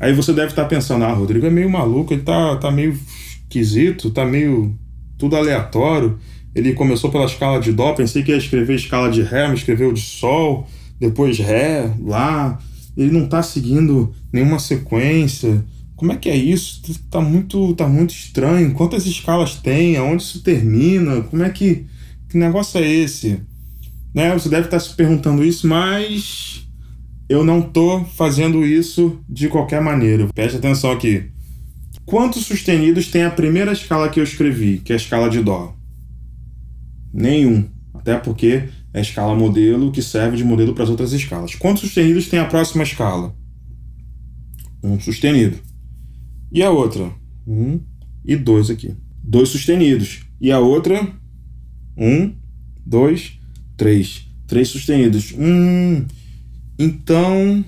Aí você deve estar tá pensando, ah, Rodrigo é meio maluco, ele tá, tá meio esquisito, tá meio tudo aleatório. Ele começou pela escala de Dó, pensei que ia escrever escala de Ré, mas escreveu de Sol, depois Ré, Lá. Ele não tá seguindo nenhuma sequência. Como é que é isso? Tá muito, tá muito estranho. Quantas escalas tem? Aonde isso termina? Como é que. Que negócio é esse? Né? Você deve estar tá se perguntando isso, mas eu não tô fazendo isso de qualquer maneira. Preste atenção aqui. Quantos sustenidos tem a primeira escala que eu escrevi, que é a escala de dó? Nenhum. Até porque é a escala modelo que serve de modelo para as outras escalas. Quantos sustenidos tem a próxima escala? Um sustenido. E a outra? Um e dois aqui. Dois sustenidos. E a outra? Um, dois, três. Três sustenidos. Um. Então,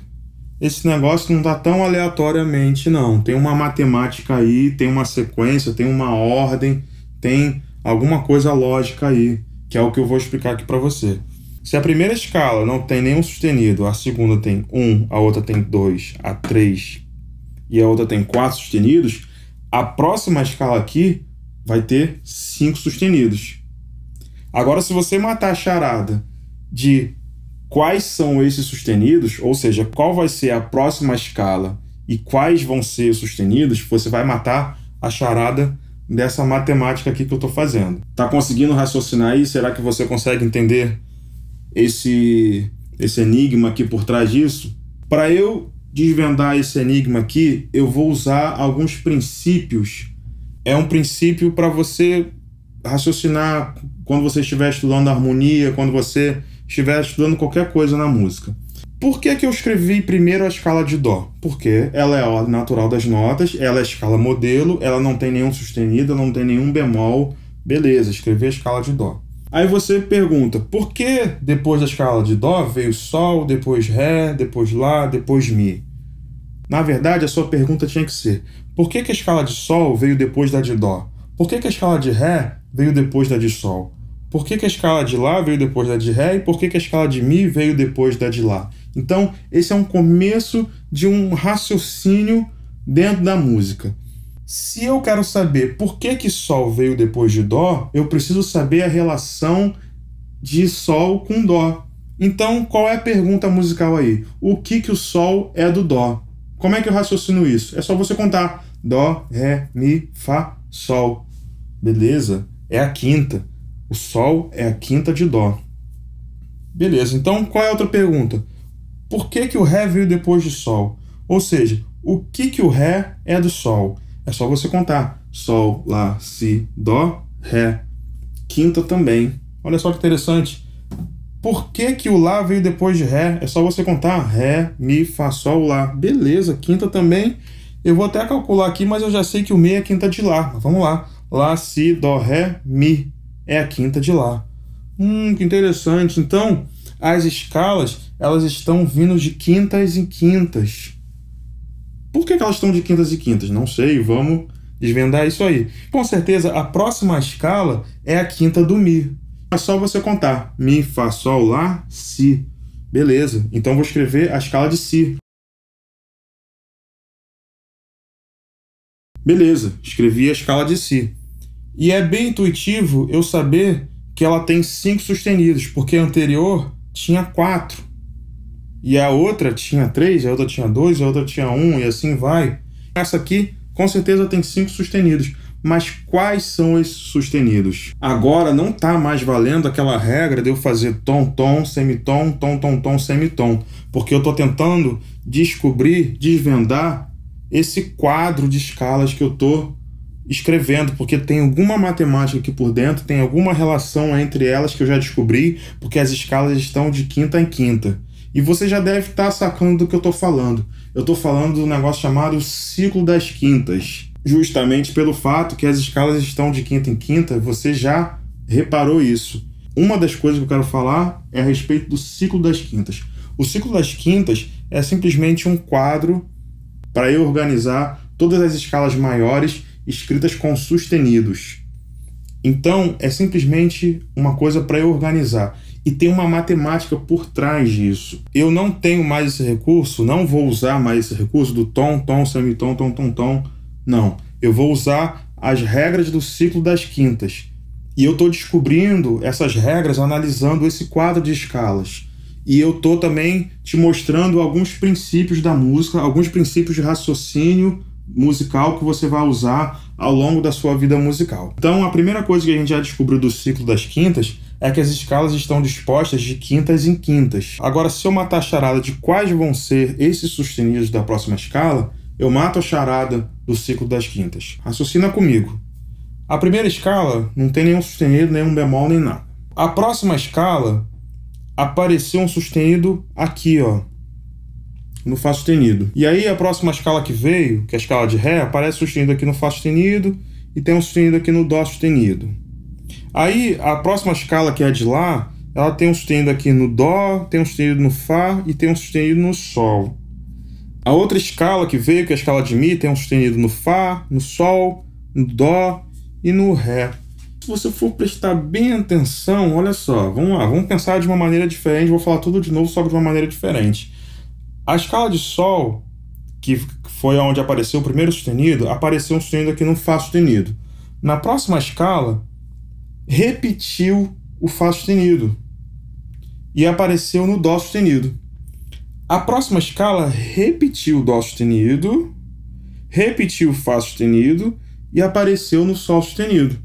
esse negócio não está tão aleatoriamente, não. Tem uma matemática aí, tem uma sequência, tem uma ordem, tem alguma coisa lógica aí, que é o que eu vou explicar aqui para você. Se a primeira escala não tem nenhum sustenido, a segunda tem um, a outra tem dois, a três e a outra tem quatro sustenidos, a próxima escala aqui vai ter cinco sustenidos. Agora, se você matar a charada de quais são esses sustenidos, ou seja, qual vai ser a próxima escala e quais vão ser os sustenidos, você vai matar a charada dessa matemática aqui que eu estou fazendo. Tá conseguindo raciocinar aí? Será que você consegue entender esse, esse enigma aqui por trás disso? Para eu desvendar esse enigma aqui, eu vou usar alguns princípios. É um princípio para você raciocinar quando você estiver estudando harmonia, quando você estiver estudando qualquer coisa na música. Por que, que eu escrevi primeiro a escala de Dó? Porque ela é a ordem natural das notas, ela é a escala modelo, ela não tem nenhum sustenido, não tem nenhum bemol. Beleza, escrevi a escala de Dó. Aí você pergunta, por que depois da escala de Dó veio Sol, depois Ré, depois Lá, depois Mi? Na verdade, a sua pergunta tinha que ser: por que, que a escala de Sol veio depois da de Dó? Por que, que a escala de Ré veio depois da de Sol? Por que, que a escala de Lá veio depois da de Ré e por que, que a escala de Mi veio depois da de Lá? Então, esse é um começo de um raciocínio dentro da música. Se eu quero saber por que, que Sol veio depois de Dó, eu preciso saber a relação de Sol com Dó. Então, qual é a pergunta musical aí? O que, que o Sol é do Dó? Como é que eu raciocino isso? É só você contar. Dó, Ré, Mi, Fá, Sol. Beleza? É a quinta. O Sol é a quinta de Dó. Beleza, então qual é a outra pergunta? Por que, que o Ré veio depois de Sol? Ou seja, o que, que o Ré é do Sol? É só você contar. Sol, Lá, Si, Dó, Ré. Quinta também. Olha só que interessante. Por que, que o Lá veio depois de Ré? É só você contar Ré, Mi, Fá, Sol, Lá. Beleza, quinta também. Eu vou até calcular aqui, mas eu já sei que o Mi é quinta de Lá. Vamos lá. Lá, Si, Dó, Ré, Mi é a quinta de Lá. Hum, que interessante. Então, as escalas, elas estão vindo de quintas em quintas. Por que, que elas estão de quintas e quintas? Não sei, vamos desvendar isso aí. Com certeza, a próxima escala é a quinta do Mi. É só você contar. Mi, Fá, Sol, Lá, Si. Beleza, então vou escrever a escala de Si. Beleza, escrevi a escala de Si. E é bem intuitivo eu saber que ela tem cinco sustenidos, porque a anterior tinha quatro. E a outra tinha três, a outra tinha dois, a outra tinha um, e assim vai. Essa aqui, com certeza, tem cinco sustenidos. Mas quais são esses sustenidos? Agora não está mais valendo aquela regra de eu fazer tom, tom, semitom, tom, tom, tom, semitom. Porque eu estou tentando descobrir, desvendar esse quadro de escalas que eu estou escrevendo, porque tem alguma matemática aqui por dentro, tem alguma relação entre elas que eu já descobri, porque as escalas estão de quinta em quinta. E você já deve estar tá sacando do que eu estou falando. Eu estou falando do negócio chamado ciclo das quintas. Justamente pelo fato que as escalas estão de quinta em quinta, você já reparou isso. Uma das coisas que eu quero falar é a respeito do ciclo das quintas. O ciclo das quintas é simplesmente um quadro para eu organizar todas as escalas maiores escritas com sustenidos. Então, é simplesmente uma coisa para eu organizar. E tem uma matemática por trás disso. Eu não tenho mais esse recurso, não vou usar mais esse recurso do tom, tom, semitom, tom, tom, tom. Não. Eu vou usar as regras do ciclo das quintas. E eu estou descobrindo essas regras analisando esse quadro de escalas. E eu estou também te mostrando alguns princípios da música, alguns princípios de raciocínio musical que você vai usar ao longo da sua vida musical. Então, a primeira coisa que a gente já descobriu do ciclo das quintas é que as escalas estão dispostas de quintas em quintas. Agora, se eu matar a charada de quais vão ser esses sustenidos da próxima escala, eu mato a charada do ciclo das quintas. Raciocina comigo. A primeira escala não tem nenhum sustenido, nenhum bemol, nem nada. A próxima escala apareceu um sustenido aqui, ó, no Fá sustenido. E aí a próxima escala que veio, que é a escala de Ré, aparece sustenido aqui no Fá sustenido e tem um sustenido aqui no Dó sustenido. Aí a próxima escala, que é a de Lá, ela tem um sustenido aqui no Dó, tem um sustenido no Fá e tem um sustenido no Sol. A outra escala que veio, que é a escala de Mi, tem um sustenido no Fá, no Sol, no Dó e no Ré. Se você for prestar bem atenção, olha só, vamos lá, vamos pensar de uma maneira diferente, vou falar tudo de novo, só de uma maneira diferente. A escala de Sol, que foi onde apareceu o primeiro sustenido, apareceu um sustenido aqui no Fá sustenido. Na próxima escala, repetiu o Fá sustenido e apareceu no Dó sustenido. A próxima escala repetiu o Dó sustenido, repetiu o Fá sustenido e apareceu no Sol sustenido.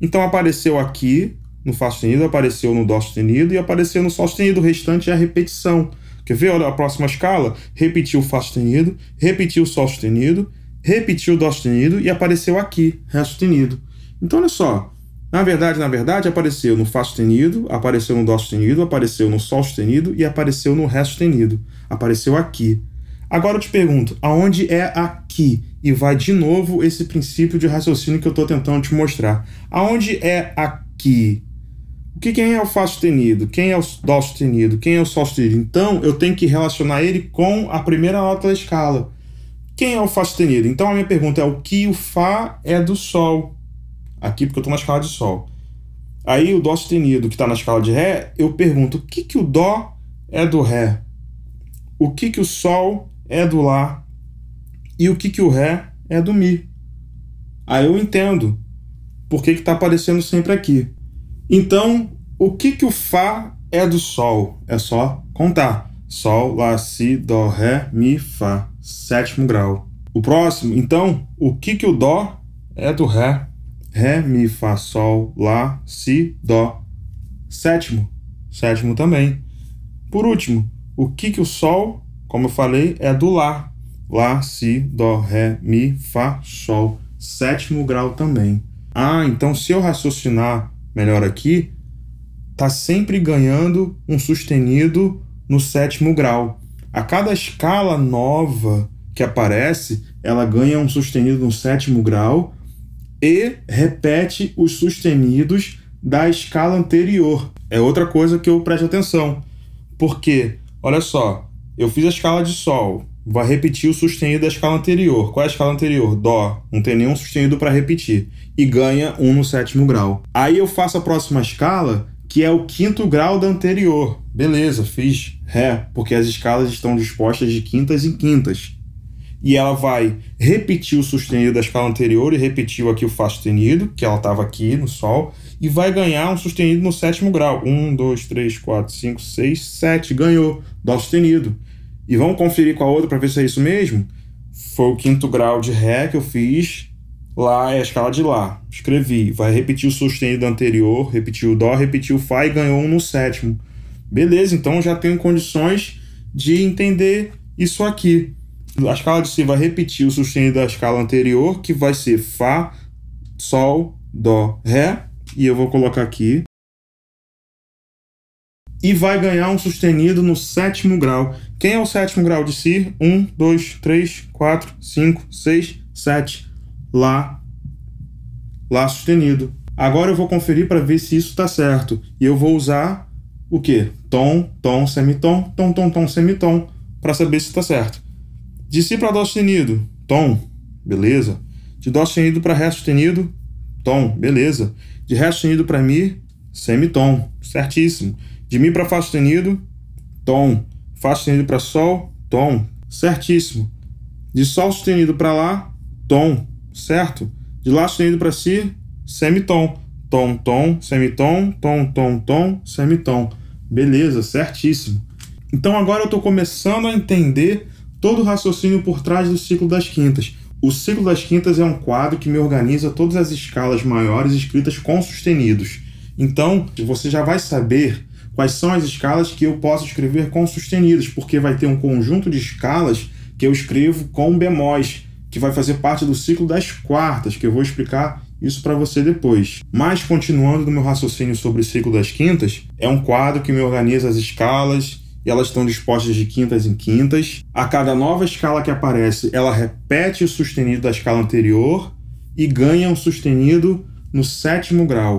Então apareceu aqui no Fá sustenido, apareceu no Dó sustenido e apareceu no Sol sustenido. O restante é a repetição. Quer ver? Olha a próxima escala. Repetiu o Fá sustenido, repetiu o Sol sustenido, repetiu o Dó sustenido e apareceu aqui, Ré sustenido. Então, olha só. Na verdade, na verdade, apareceu no Fá sustenido, apareceu no Dó sustenido, apareceu no Sol sustenido e apareceu no Ré sustenido. Apareceu aqui. Agora eu te pergunto, aonde é aqui? E vai de novo esse princípio de raciocínio que eu estou tentando te mostrar. Aonde é aqui? O que quem é o Fá sustenido, quem é o Dó sustenido, quem é o Sol sustenido. Então, eu tenho que relacionar ele com a primeira nota da escala. Quem é o Fá sustenido? Então, a minha pergunta é o que o Fá é do Sol. Aqui, porque eu estou na escala de Sol. Aí, o Dó sustenido, que está na escala de Ré, eu pergunto o que, que o Dó é do Ré? O que, que o Sol é do Lá? E o que, que o Ré é do Mi? Aí eu entendo por que está aparecendo sempre aqui. Então, o que, que o Fá é do Sol? É só contar. Sol, Lá, Si, Dó, Ré, Mi, Fá. Sétimo grau. O próximo, então, o que, que o Dó é do Ré? Ré, Mi, Fá, Sol, Lá, Si, Dó. Sétimo. Sétimo também. Por último, o que, que o Sol, como eu falei, é do Lá. Lá, Si, Dó, Ré, Mi, Fá, Sol. Sétimo grau também. Ah, então se eu raciocinar melhor aqui, está sempre ganhando um sustenido no sétimo grau. A cada escala nova que aparece, ela ganha um sustenido no sétimo grau e repete os sustenidos da escala anterior. É outra coisa que eu preste atenção, porque olha só, eu fiz a escala de Sol, vai repetir o sustenido da escala anterior. Qual é a escala anterior? Dó. Não tem nenhum sustenido para repetir. E ganha um no sétimo grau. Aí eu faço a próxima escala, que é o quinto grau da anterior. Beleza, fiz Ré, porque as escalas estão dispostas de quintas em quintas. E ela vai repetir o sustenido da escala anterior e repetiu aqui o Fá sustenido, que ela estava aqui no Sol, e vai ganhar um sustenido no sétimo grau. Um, dois, três, quatro, cinco, seis, sete. Ganhou. Dó sustenido e vamos conferir com a outra para ver se é isso mesmo? Foi o quinto grau de Ré que eu fiz. Lá é a escala de Lá. Escrevi. Vai repetir o sustenido anterior, repetiu o Dó, repetiu o Fá e ganhou um no sétimo. Beleza, então já tenho condições de entender isso aqui. A escala de Si vai repetir o sustenido da escala anterior, que vai ser Fá, Sol, Dó, Ré. E eu vou colocar aqui e vai ganhar um sustenido no sétimo grau. Quem é o sétimo grau de Si? 1, 2, 3, 4, 5, 6, 7. Lá. Lá sustenido. Agora eu vou conferir para ver se isso está certo. E eu vou usar o que? Tom, tom, semitom, tom, tom, tom, semitom, para saber se está certo. De Si para Dó sustenido, tom, beleza. De Dó sustenido para Ré sustenido, tom, beleza. De Ré sustenido para Mi, semitom, certíssimo. De Mi para Fá sustenido, Tom. Fá sustenido para Sol, Tom. Certíssimo. De Sol sustenido para Lá, Tom. Certo? De Lá sustenido para Si, semitom. Tom, tom, semitom, tom, tom, tom, semitom. Beleza, certíssimo. Então agora eu estou começando a entender todo o raciocínio por trás do ciclo das quintas. O ciclo das quintas é um quadro que me organiza todas as escalas maiores escritas com sustenidos. Então, você já vai saber quais são as escalas que eu posso escrever com sustenidos, porque vai ter um conjunto de escalas que eu escrevo com bemóis, que vai fazer parte do ciclo das quartas, que eu vou explicar isso para você depois. Mas continuando no meu raciocínio sobre o ciclo das quintas, é um quadro que me organiza as escalas e elas estão dispostas de quintas em quintas. A cada nova escala que aparece, ela repete o sustenido da escala anterior e ganha um sustenido no sétimo grau.